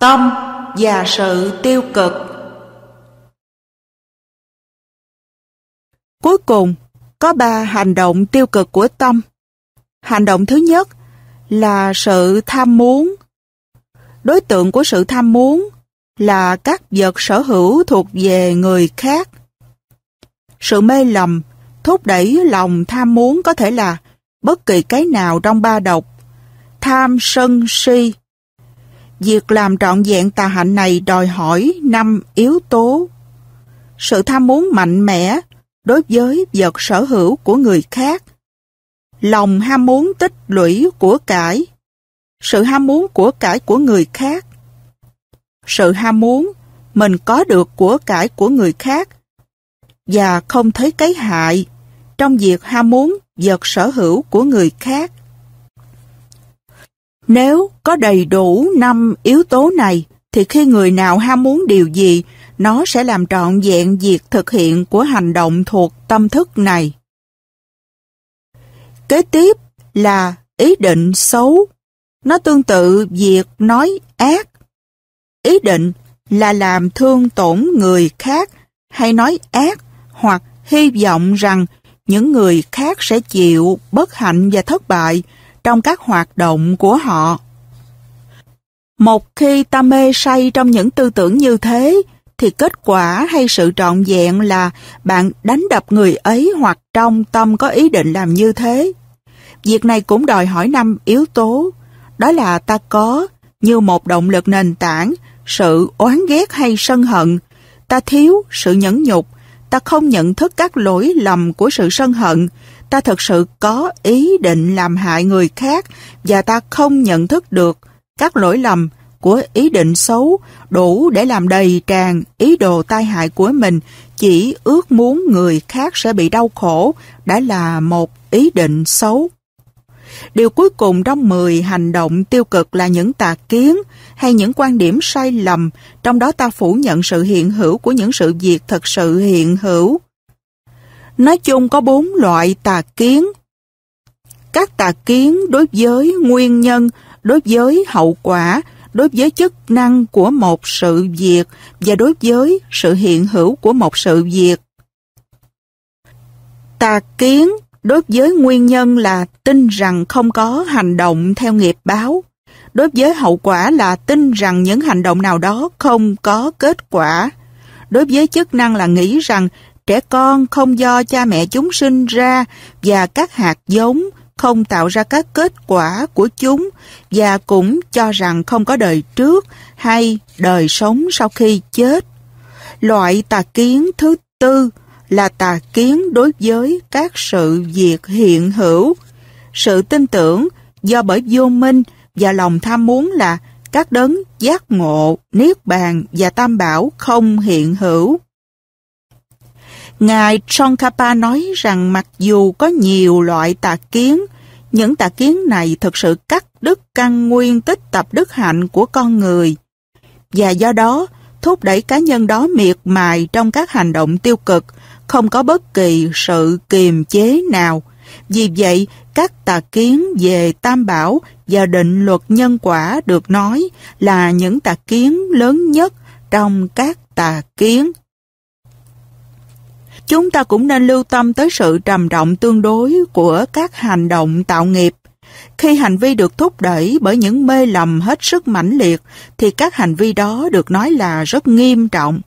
Tâm và sự tiêu cực Cuối cùng, có ba hành động tiêu cực của tâm. Hành động thứ nhất là sự tham muốn. Đối tượng của sự tham muốn là các vật sở hữu thuộc về người khác. Sự mê lầm thúc đẩy lòng tham muốn có thể là bất kỳ cái nào trong ba độc, tham sân si Việc làm trọn vẹn tà hạnh này đòi hỏi năm yếu tố. Sự tham muốn mạnh mẽ đối với vật sở hữu của người khác. Lòng ham muốn tích lũy của cải. Sự ham muốn của cải của người khác. Sự ham muốn mình có được của cải của người khác và không thấy cái hại trong việc ham muốn vật sở hữu của người khác. Nếu có đầy đủ năm yếu tố này, thì khi người nào ham muốn điều gì, nó sẽ làm trọn vẹn việc thực hiện của hành động thuộc tâm thức này. Kế tiếp là ý định xấu. Nó tương tự việc nói ác. Ý định là làm thương tổn người khác hay nói ác hoặc hy vọng rằng những người khác sẽ chịu bất hạnh và thất bại trong các hoạt động của họ. Một khi ta mê say trong những tư tưởng như thế, thì kết quả hay sự trọn vẹn là bạn đánh đập người ấy hoặc trong tâm có ý định làm như thế. Việc này cũng đòi hỏi năm yếu tố, đó là ta có, như một động lực nền tảng, sự oán ghét hay sân hận, ta thiếu sự nhẫn nhục, ta không nhận thức các lỗi lầm của sự sân hận, ta thật sự có ý định làm hại người khác và ta không nhận thức được các lỗi lầm của ý định xấu đủ để làm đầy tràn ý đồ tai hại của mình chỉ ước muốn người khác sẽ bị đau khổ đã là một ý định xấu. Điều cuối cùng trong 10 hành động tiêu cực là những tà kiến hay những quan điểm sai lầm, trong đó ta phủ nhận sự hiện hữu của những sự việc thật sự hiện hữu. Nói chung có bốn loại tà kiến. Các tà kiến đối với nguyên nhân, đối với hậu quả, đối với chức năng của một sự việc và đối với sự hiện hữu của một sự việc. Tà kiến đối với nguyên nhân là tin rằng không có hành động theo nghiệp báo. Đối với hậu quả là tin rằng những hành động nào đó không có kết quả. Đối với chức năng là nghĩ rằng Trẻ con không do cha mẹ chúng sinh ra và các hạt giống không tạo ra các kết quả của chúng và cũng cho rằng không có đời trước hay đời sống sau khi chết. Loại tà kiến thứ tư là tà kiến đối với các sự việc hiện hữu. Sự tin tưởng do bởi vô minh và lòng tham muốn là các đấng giác ngộ, niết bàn và tam bảo không hiện hữu. Ngài Tsongkhapa nói rằng mặc dù có nhiều loại tà kiến, những tà kiến này thực sự cắt đứt căn nguyên tích tập đức hạnh của con người và do đó thúc đẩy cá nhân đó miệt mài trong các hành động tiêu cực, không có bất kỳ sự kiềm chế nào. Vì vậy, các tà kiến về tam bảo và định luật nhân quả được nói là những tà kiến lớn nhất trong các tà kiến chúng ta cũng nên lưu tâm tới sự trầm trọng tương đối của các hành động tạo nghiệp. Khi hành vi được thúc đẩy bởi những mê lầm hết sức mãnh liệt, thì các hành vi đó được nói là rất nghiêm trọng.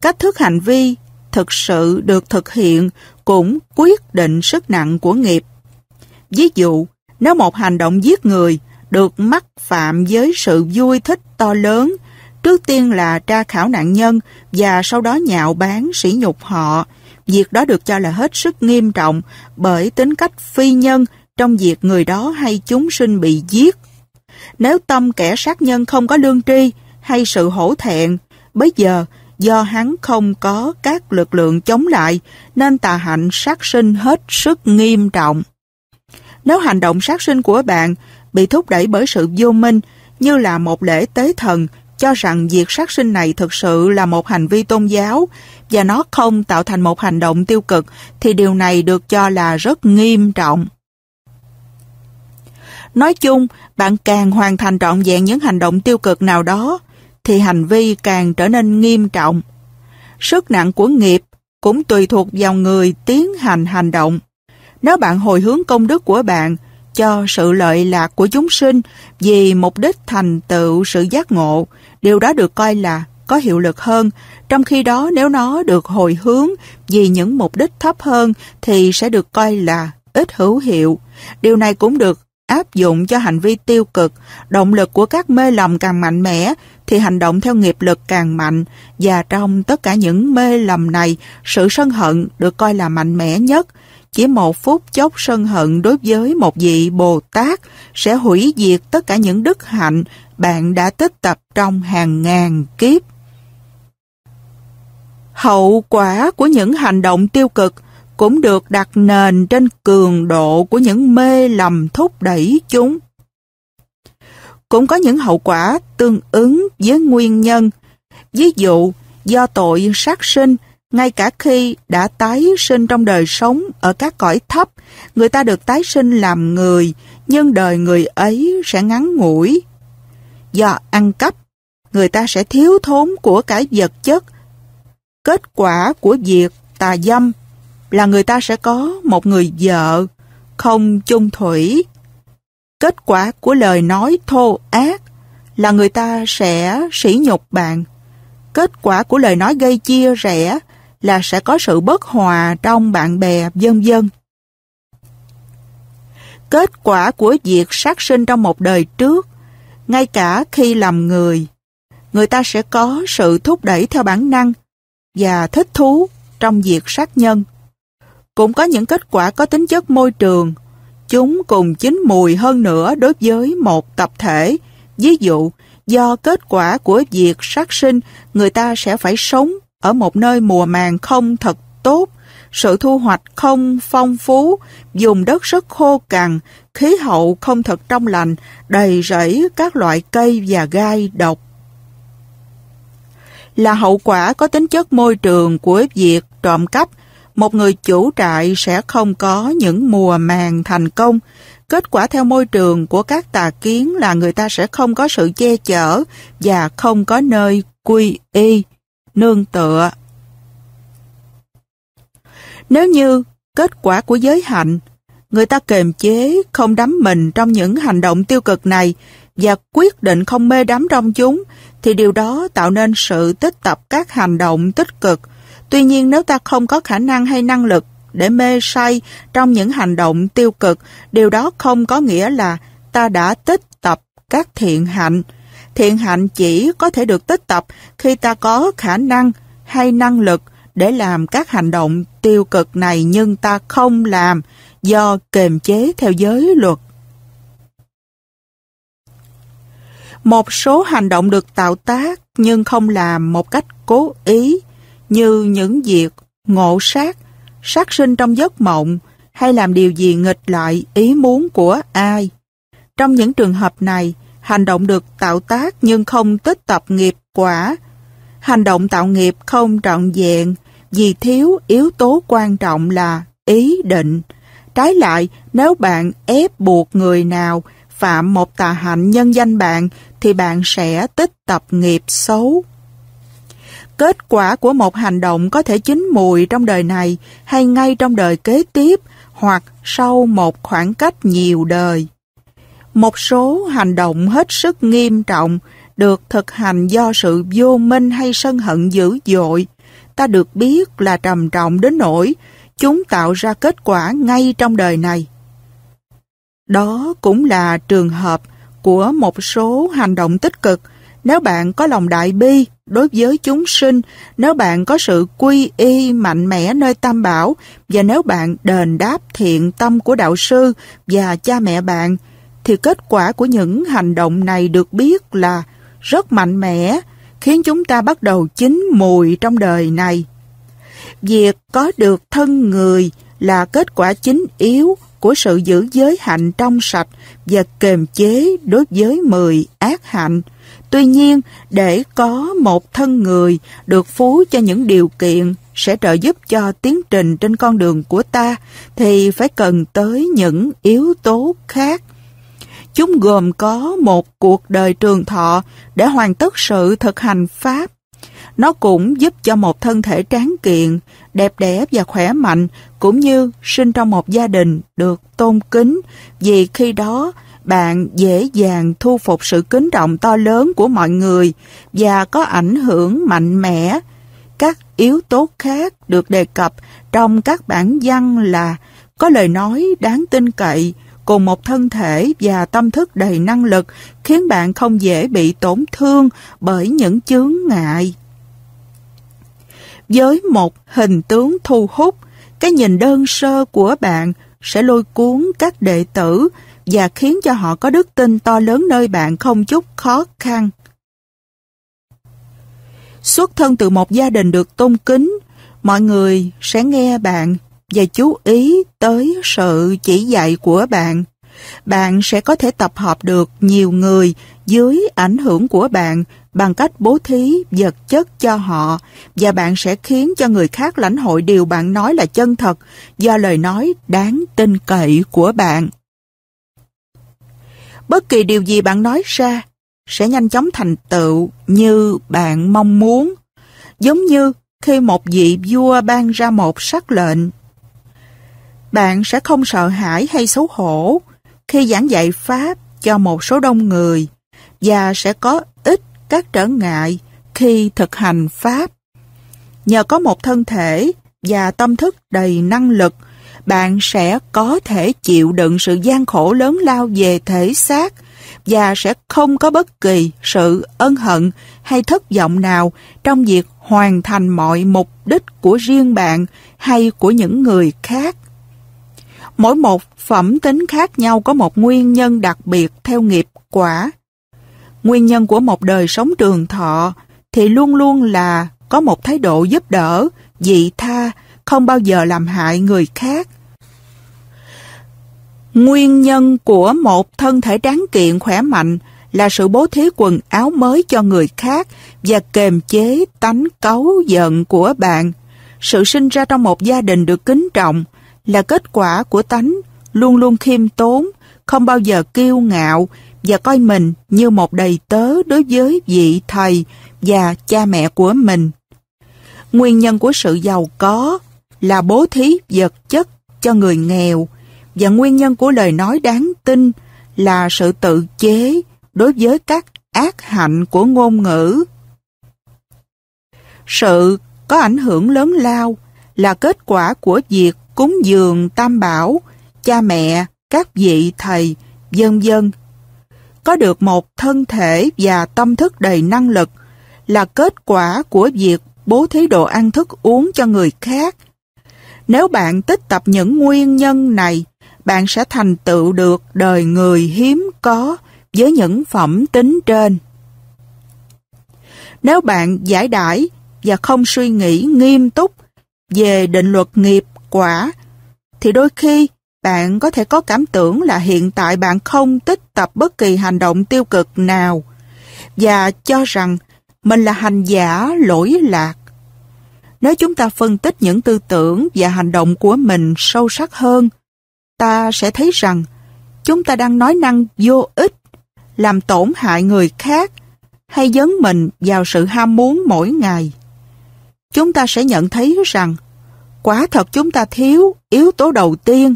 Cách thức hành vi thực sự được thực hiện cũng quyết định sức nặng của nghiệp. Ví dụ, nếu một hành động giết người được mắc phạm với sự vui thích to lớn, trước tiên là tra khảo nạn nhân và sau đó nhạo bán sỉ nhục họ, Việc đó được cho là hết sức nghiêm trọng bởi tính cách phi nhân trong việc người đó hay chúng sinh bị giết. Nếu tâm kẻ sát nhân không có lương tri hay sự hổ thẹn, bây giờ do hắn không có các lực lượng chống lại nên tà hạnh sát sinh hết sức nghiêm trọng. Nếu hành động sát sinh của bạn bị thúc đẩy bởi sự vô minh như là một lễ tế thần cho rằng việc sát sinh này thực sự là một hành vi tôn giáo và nó không tạo thành một hành động tiêu cực thì điều này được cho là rất nghiêm trọng. Nói chung, bạn càng hoàn thành trọn vẹn những hành động tiêu cực nào đó thì hành vi càng trở nên nghiêm trọng. Sức nặng của nghiệp cũng tùy thuộc vào người tiến hành hành động. Nếu bạn hồi hướng công đức của bạn cho sự lợi lạc của chúng sinh vì mục đích thành tựu sự giác ngộ điều đó được coi là có hiệu lực hơn, trong khi đó nếu nó được hồi hướng vì những mục đích thấp hơn thì sẽ được coi là ít hữu hiệu. Điều này cũng được áp dụng cho hành vi tiêu cực, động lực của các mê lầm càng mạnh mẽ thì hành động theo nghiệp lực càng mạnh và trong tất cả những mê lầm này, sự sân hận được coi là mạnh mẽ nhất chỉ một phút chốc sân hận đối với một vị Bồ Tát sẽ hủy diệt tất cả những đức hạnh bạn đã tích tập trong hàng ngàn kiếp. Hậu quả của những hành động tiêu cực cũng được đặt nền trên cường độ của những mê lầm thúc đẩy chúng. Cũng có những hậu quả tương ứng với nguyên nhân. Ví dụ, do tội sát sinh ngay cả khi đã tái sinh trong đời sống ở các cõi thấp, người ta được tái sinh làm người, nhưng đời người ấy sẽ ngắn ngủi. Do ăn cắp, người ta sẽ thiếu thốn của cả vật chất. Kết quả của việc tà dâm là người ta sẽ có một người vợ không chung thủy. Kết quả của lời nói thô ác là người ta sẽ sỉ nhục bạn. Kết quả của lời nói gây chia rẽ là sẽ có sự bất hòa trong bạn bè dân dân. Kết quả của việc sát sinh trong một đời trước, ngay cả khi làm người, người ta sẽ có sự thúc đẩy theo bản năng và thích thú trong việc sát nhân. Cũng có những kết quả có tính chất môi trường, chúng cùng chín mùi hơn nữa đối với một tập thể. Ví dụ, do kết quả của việc sát sinh, người ta sẽ phải sống ở một nơi mùa màng không thật tốt, sự thu hoạch không phong phú, dùng đất rất khô cằn, khí hậu không thật trong lành, đầy rẫy các loại cây và gai độc. Là hậu quả có tính chất môi trường của việc trộm cắp, một người chủ trại sẽ không có những mùa màng thành công. Kết quả theo môi trường của các tà kiến là người ta sẽ không có sự che chở và không có nơi quy y nương tựa. Nếu như kết quả của giới hạnh, người ta kềm chế không đắm mình trong những hành động tiêu cực này và quyết định không mê đắm trong chúng, thì điều đó tạo nên sự tích tập các hành động tích cực. Tuy nhiên nếu ta không có khả năng hay năng lực để mê say trong những hành động tiêu cực, điều đó không có nghĩa là ta đã tích tập các thiện hạnh Thiện hạnh chỉ có thể được tích tập khi ta có khả năng hay năng lực để làm các hành động tiêu cực này nhưng ta không làm do kềm chế theo giới luật. Một số hành động được tạo tác nhưng không làm một cách cố ý như những việc ngộ sát, sát sinh trong giấc mộng hay làm điều gì nghịch lại ý muốn của ai. Trong những trường hợp này, Hành động được tạo tác nhưng không tích tập nghiệp quả. Hành động tạo nghiệp không trọn vẹn vì thiếu yếu tố quan trọng là ý định. Trái lại, nếu bạn ép buộc người nào phạm một tà hạnh nhân danh bạn thì bạn sẽ tích tập nghiệp xấu. Kết quả của một hành động có thể chín mùi trong đời này hay ngay trong đời kế tiếp hoặc sau một khoảng cách nhiều đời. Một số hành động hết sức nghiêm trọng được thực hành do sự vô minh hay sân hận dữ dội. Ta được biết là trầm trọng đến nỗi chúng tạo ra kết quả ngay trong đời này. Đó cũng là trường hợp của một số hành động tích cực. Nếu bạn có lòng đại bi đối với chúng sinh, nếu bạn có sự quy y mạnh mẽ nơi tam bảo và nếu bạn đền đáp thiện tâm của đạo sư và cha mẹ bạn, thì kết quả của những hành động này được biết là rất mạnh mẽ, khiến chúng ta bắt đầu chín mùi trong đời này. Việc có được thân người là kết quả chính yếu của sự giữ giới hạnh trong sạch và kềm chế đối với mười ác hạnh. Tuy nhiên, để có một thân người được phú cho những điều kiện sẽ trợ giúp cho tiến trình trên con đường của ta thì phải cần tới những yếu tố khác Chúng gồm có một cuộc đời trường thọ để hoàn tất sự thực hành Pháp. Nó cũng giúp cho một thân thể tráng kiện, đẹp đẽ và khỏe mạnh, cũng như sinh trong một gia đình được tôn kính, vì khi đó bạn dễ dàng thu phục sự kính trọng to lớn của mọi người và có ảnh hưởng mạnh mẽ. Các yếu tố khác được đề cập trong các bản văn là có lời nói đáng tin cậy, cùng một thân thể và tâm thức đầy năng lực khiến bạn không dễ bị tổn thương bởi những chướng ngại. Với một hình tướng thu hút, cái nhìn đơn sơ của bạn sẽ lôi cuốn các đệ tử và khiến cho họ có đức tin to lớn nơi bạn không chút khó khăn. Xuất thân từ một gia đình được tôn kính, mọi người sẽ nghe bạn và chú ý tới sự chỉ dạy của bạn. Bạn sẽ có thể tập hợp được nhiều người dưới ảnh hưởng của bạn bằng cách bố thí vật chất cho họ và bạn sẽ khiến cho người khác lãnh hội điều bạn nói là chân thật do lời nói đáng tin cậy của bạn. Bất kỳ điều gì bạn nói ra sẽ nhanh chóng thành tựu như bạn mong muốn. Giống như khi một vị vua ban ra một sắc lệnh bạn sẽ không sợ hãi hay xấu hổ khi giảng dạy Pháp cho một số đông người và sẽ có ít các trở ngại khi thực hành Pháp. Nhờ có một thân thể và tâm thức đầy năng lực, bạn sẽ có thể chịu đựng sự gian khổ lớn lao về thể xác và sẽ không có bất kỳ sự ân hận hay thất vọng nào trong việc hoàn thành mọi mục đích của riêng bạn hay của những người khác. Mỗi một phẩm tính khác nhau có một nguyên nhân đặc biệt theo nghiệp quả. Nguyên nhân của một đời sống trường thọ thì luôn luôn là có một thái độ giúp đỡ, dị tha, không bao giờ làm hại người khác. Nguyên nhân của một thân thể đáng kiện khỏe mạnh là sự bố thí quần áo mới cho người khác và kềm chế tánh cấu giận của bạn. Sự sinh ra trong một gia đình được kính trọng là kết quả của tánh luôn luôn khiêm tốn, không bao giờ kiêu ngạo và coi mình như một đầy tớ đối với vị thầy và cha mẹ của mình. Nguyên nhân của sự giàu có là bố thí vật chất cho người nghèo và nguyên nhân của lời nói đáng tin là sự tự chế đối với các ác hạnh của ngôn ngữ. Sự có ảnh hưởng lớn lao là kết quả của việc cúng dường tam bảo, cha mẹ, các vị thầy, dân dân. Có được một thân thể và tâm thức đầy năng lực là kết quả của việc bố thí đồ ăn thức uống cho người khác. Nếu bạn tích tập những nguyên nhân này, bạn sẽ thành tựu được đời người hiếm có với những phẩm tính trên. Nếu bạn giải đãi và không suy nghĩ nghiêm túc về định luật nghiệp quả. Thì đôi khi, bạn có thể có cảm tưởng là hiện tại bạn không tích tập bất kỳ hành động tiêu cực nào và cho rằng mình là hành giả lỗi lạc. Nếu chúng ta phân tích những tư tưởng và hành động của mình sâu sắc hơn, ta sẽ thấy rằng chúng ta đang nói năng vô ích, làm tổn hại người khác hay dấn mình vào sự ham muốn mỗi ngày. Chúng ta sẽ nhận thấy rằng Quả thật chúng ta thiếu yếu tố đầu tiên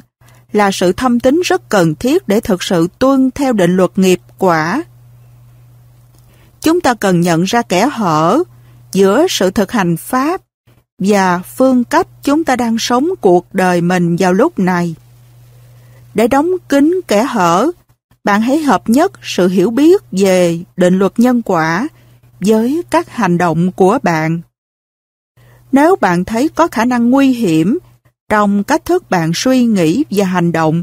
là sự thâm tính rất cần thiết để thực sự tuân theo định luật nghiệp quả. Chúng ta cần nhận ra kẻ hở giữa sự thực hành pháp và phương cách chúng ta đang sống cuộc đời mình vào lúc này. Để đóng kín kẻ hở, bạn hãy hợp nhất sự hiểu biết về định luật nhân quả với các hành động của bạn. Nếu bạn thấy có khả năng nguy hiểm trong cách thức bạn suy nghĩ và hành động,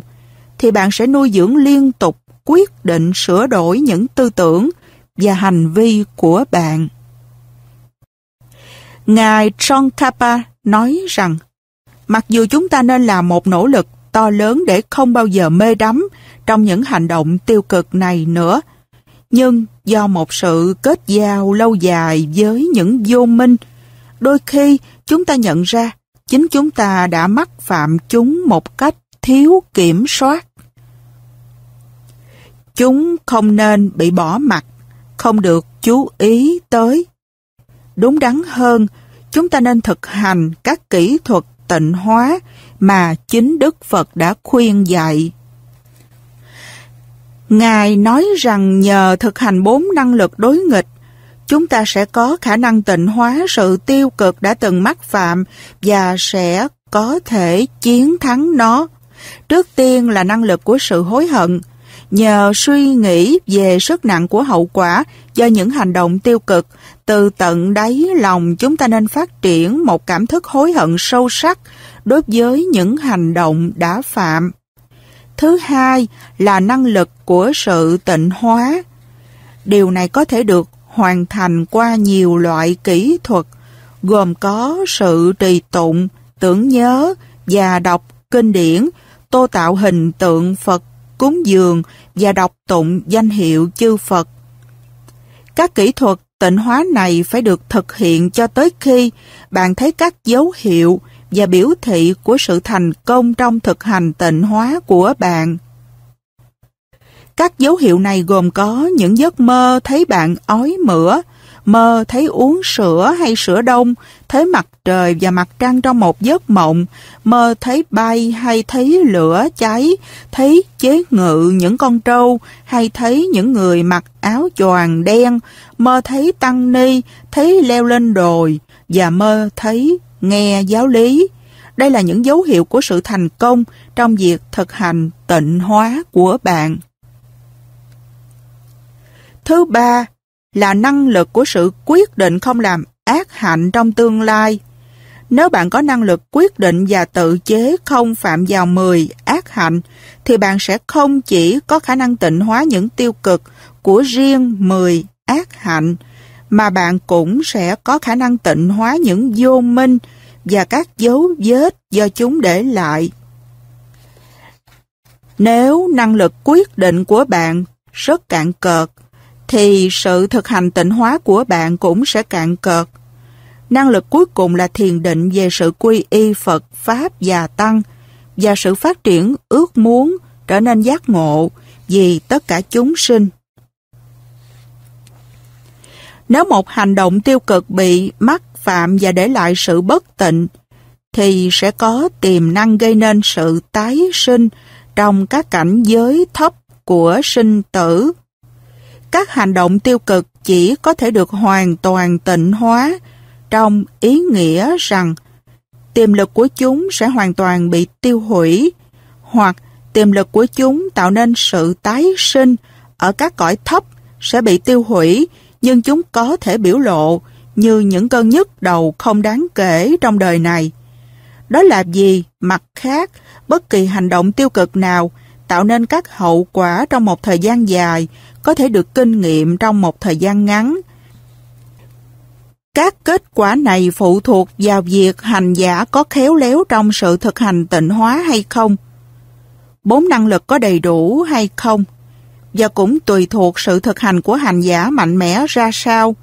thì bạn sẽ nuôi dưỡng liên tục quyết định sửa đổi những tư tưởng và hành vi của bạn. Ngài John Kappa nói rằng, mặc dù chúng ta nên làm một nỗ lực to lớn để không bao giờ mê đắm trong những hành động tiêu cực này nữa, nhưng do một sự kết giao lâu dài với những vô minh đôi khi chúng ta nhận ra chính chúng ta đã mắc phạm chúng một cách thiếu kiểm soát. Chúng không nên bị bỏ mặt, không được chú ý tới. Đúng đắn hơn, chúng ta nên thực hành các kỹ thuật tịnh hóa mà chính Đức Phật đã khuyên dạy. Ngài nói rằng nhờ thực hành bốn năng lực đối nghịch chúng ta sẽ có khả năng tịnh hóa sự tiêu cực đã từng mắc phạm và sẽ có thể chiến thắng nó. Trước tiên là năng lực của sự hối hận. Nhờ suy nghĩ về sức nặng của hậu quả do những hành động tiêu cực, từ tận đáy lòng chúng ta nên phát triển một cảm thức hối hận sâu sắc đối với những hành động đã phạm. Thứ hai là năng lực của sự tịnh hóa. Điều này có thể được hoàn thành qua nhiều loại kỹ thuật, gồm có sự trì tụng, tưởng nhớ và đọc kinh điển, tô tạo hình tượng Phật cúng dường và đọc tụng danh hiệu chư Phật. Các kỹ thuật tịnh hóa này phải được thực hiện cho tới khi bạn thấy các dấu hiệu và biểu thị của sự thành công trong thực hành tịnh hóa của bạn. Các dấu hiệu này gồm có những giấc mơ thấy bạn ói mửa, mơ thấy uống sữa hay sữa đông, thấy mặt trời và mặt trăng trong một giấc mộng, mơ thấy bay hay thấy lửa cháy, thấy chế ngự những con trâu hay thấy những người mặc áo choàng đen, mơ thấy tăng ni, thấy leo lên đồi và mơ thấy nghe giáo lý. Đây là những dấu hiệu của sự thành công trong việc thực hành tịnh hóa của bạn. Thứ ba là năng lực của sự quyết định không làm ác hạnh trong tương lai. Nếu bạn có năng lực quyết định và tự chế không phạm vào 10 ác hạnh, thì bạn sẽ không chỉ có khả năng tịnh hóa những tiêu cực của riêng 10 ác hạnh, mà bạn cũng sẽ có khả năng tịnh hóa những vô minh và các dấu vết do chúng để lại. Nếu năng lực quyết định của bạn rất cạn cợt thì sự thực hành tịnh hóa của bạn cũng sẽ cạn cợt. Năng lực cuối cùng là thiền định về sự quy y Phật, Pháp và Tăng và sự phát triển ước muốn trở nên giác ngộ vì tất cả chúng sinh. Nếu một hành động tiêu cực bị mắc phạm và để lại sự bất tịnh, thì sẽ có tiềm năng gây nên sự tái sinh trong các cảnh giới thấp của sinh tử các hành động tiêu cực chỉ có thể được hoàn toàn tịnh hóa trong ý nghĩa rằng tiềm lực của chúng sẽ hoàn toàn bị tiêu hủy hoặc tiềm lực của chúng tạo nên sự tái sinh ở các cõi thấp sẽ bị tiêu hủy nhưng chúng có thể biểu lộ như những cơn nhức đầu không đáng kể trong đời này. Đó là gì? Mặt khác, bất kỳ hành động tiêu cực nào tạo nên các hậu quả trong một thời gian dài có thể được kinh nghiệm trong một thời gian ngắn. Các kết quả này phụ thuộc vào việc hành giả có khéo léo trong sự thực hành tịnh hóa hay không, bốn năng lực có đầy đủ hay không, và cũng tùy thuộc sự thực hành của hành giả mạnh mẽ ra sao,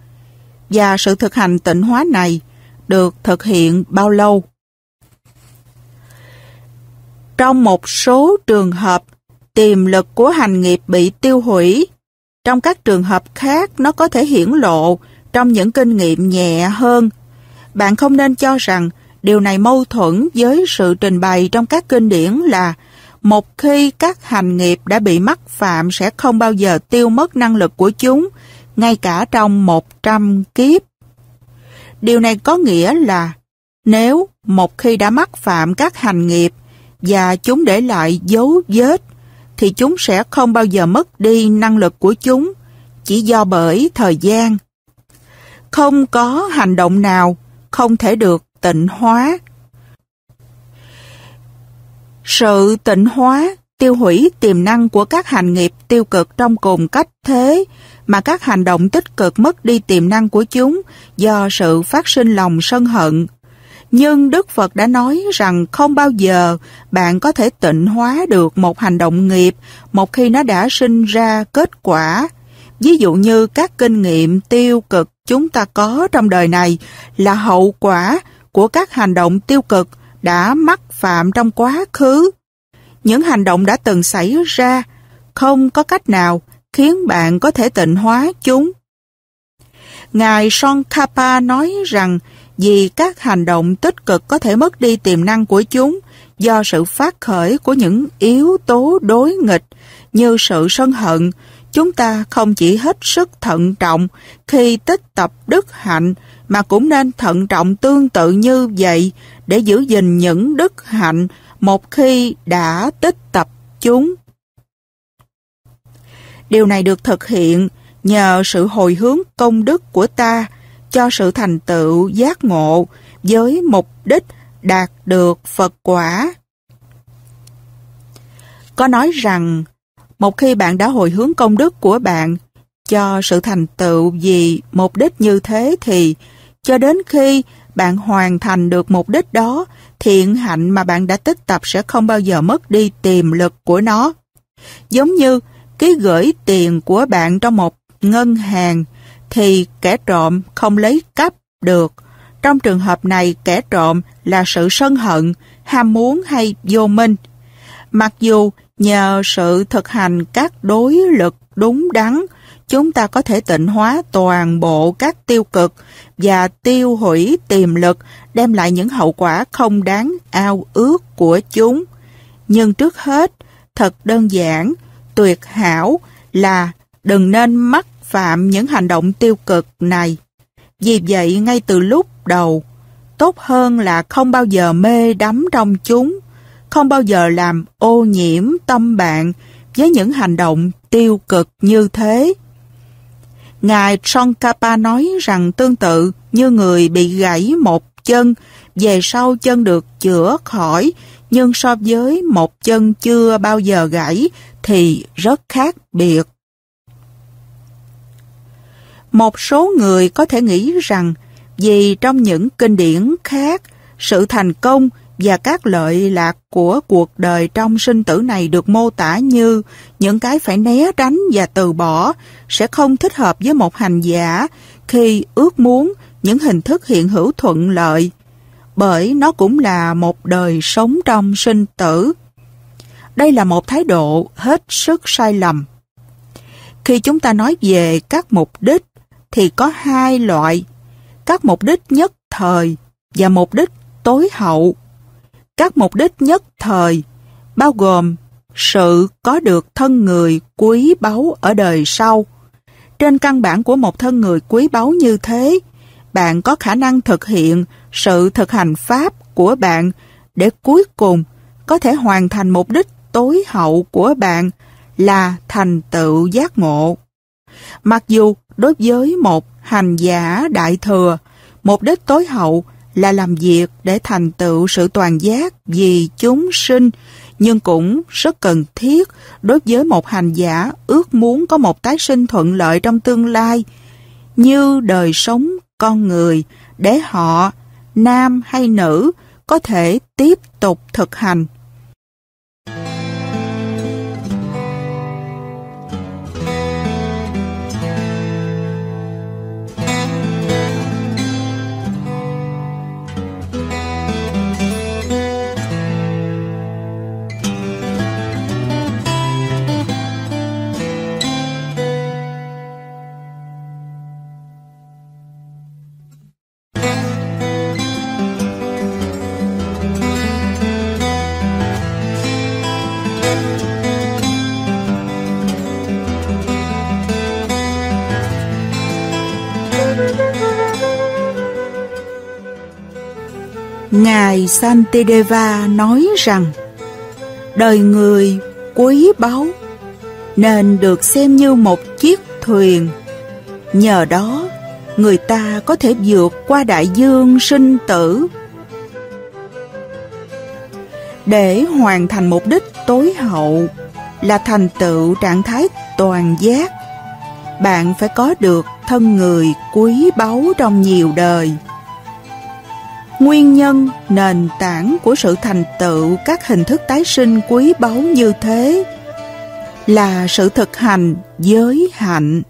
và sự thực hành tịnh hóa này được thực hiện bao lâu. Trong một số trường hợp, tiềm lực của hành nghiệp bị tiêu hủy trong các trường hợp khác, nó có thể hiển lộ trong những kinh nghiệm nhẹ hơn. Bạn không nên cho rằng điều này mâu thuẫn với sự trình bày trong các kinh điển là một khi các hành nghiệp đã bị mắc phạm sẽ không bao giờ tiêu mất năng lực của chúng, ngay cả trong 100 kiếp. Điều này có nghĩa là nếu một khi đã mắc phạm các hành nghiệp và chúng để lại dấu vết thì chúng sẽ không bao giờ mất đi năng lực của chúng chỉ do bởi thời gian. Không có hành động nào không thể được tịnh hóa. Sự tịnh hóa tiêu hủy tiềm năng của các hành nghiệp tiêu cực trong cùng cách thế mà các hành động tích cực mất đi tiềm năng của chúng do sự phát sinh lòng sân hận, nhưng Đức Phật đã nói rằng không bao giờ bạn có thể tịnh hóa được một hành động nghiệp một khi nó đã sinh ra kết quả. Ví dụ như các kinh nghiệm tiêu cực chúng ta có trong đời này là hậu quả của các hành động tiêu cực đã mắc phạm trong quá khứ. Những hành động đã từng xảy ra không có cách nào khiến bạn có thể tịnh hóa chúng. Ngài Son Kappa nói rằng vì các hành động tích cực có thể mất đi tiềm năng của chúng do sự phát khởi của những yếu tố đối nghịch như sự sân hận, chúng ta không chỉ hết sức thận trọng khi tích tập đức hạnh mà cũng nên thận trọng tương tự như vậy để giữ gìn những đức hạnh một khi đã tích tập chúng. Điều này được thực hiện nhờ sự hồi hướng công đức của ta cho sự thành tựu giác ngộ với mục đích đạt được Phật quả. Có nói rằng, một khi bạn đã hồi hướng công đức của bạn cho sự thành tựu vì mục đích như thế thì cho đến khi bạn hoàn thành được mục đích đó, thiện hạnh mà bạn đã tích tập sẽ không bao giờ mất đi tiềm lực của nó. Giống như ký gửi tiền của bạn trong một ngân hàng thì kẻ trộm không lấy cắp được. Trong trường hợp này, kẻ trộm là sự sân hận, ham muốn hay vô minh. Mặc dù nhờ sự thực hành các đối lực đúng đắn, chúng ta có thể tịnh hóa toàn bộ các tiêu cực và tiêu hủy tiềm lực đem lại những hậu quả không đáng ao ước của chúng. Nhưng trước hết, thật đơn giản, tuyệt hảo là đừng nên mắc phạm những hành động tiêu cực này. Vì vậy, ngay từ lúc đầu, tốt hơn là không bao giờ mê đắm trong chúng, không bao giờ làm ô nhiễm tâm bạn với những hành động tiêu cực như thế. Ngài Tsongkhapa nói rằng tương tự như người bị gãy một chân, về sau chân được chữa khỏi, nhưng so với một chân chưa bao giờ gãy thì rất khác biệt. Một số người có thể nghĩ rằng vì trong những kinh điển khác, sự thành công và các lợi lạc của cuộc đời trong sinh tử này được mô tả như những cái phải né tránh và từ bỏ sẽ không thích hợp với một hành giả khi ước muốn những hình thức hiện hữu thuận lợi bởi nó cũng là một đời sống trong sinh tử. Đây là một thái độ hết sức sai lầm. Khi chúng ta nói về các mục đích thì có hai loại, các mục đích nhất thời và mục đích tối hậu. Các mục đích nhất thời bao gồm sự có được thân người quý báu ở đời sau. Trên căn bản của một thân người quý báu như thế, bạn có khả năng thực hiện sự thực hành pháp của bạn để cuối cùng có thể hoàn thành mục đích tối hậu của bạn là thành tựu giác ngộ. Mặc dù đối với một hành giả đại thừa, mục đích tối hậu là làm việc để thành tựu sự toàn giác vì chúng sinh, nhưng cũng rất cần thiết đối với một hành giả ước muốn có một tái sinh thuận lợi trong tương lai, như đời sống con người để họ, nam hay nữ, có thể tiếp tục thực hành. Ngài Santideva nói rằng Đời người quý báu nên được xem như một chiếc thuyền. Nhờ đó, người ta có thể vượt qua đại dương sinh tử. Để hoàn thành mục đích tối hậu là thành tựu trạng thái toàn giác, bạn phải có được thân người quý báu trong nhiều đời nguyên nhân nền tảng của sự thành tựu các hình thức tái sinh quý báu như thế là sự thực hành giới hạnh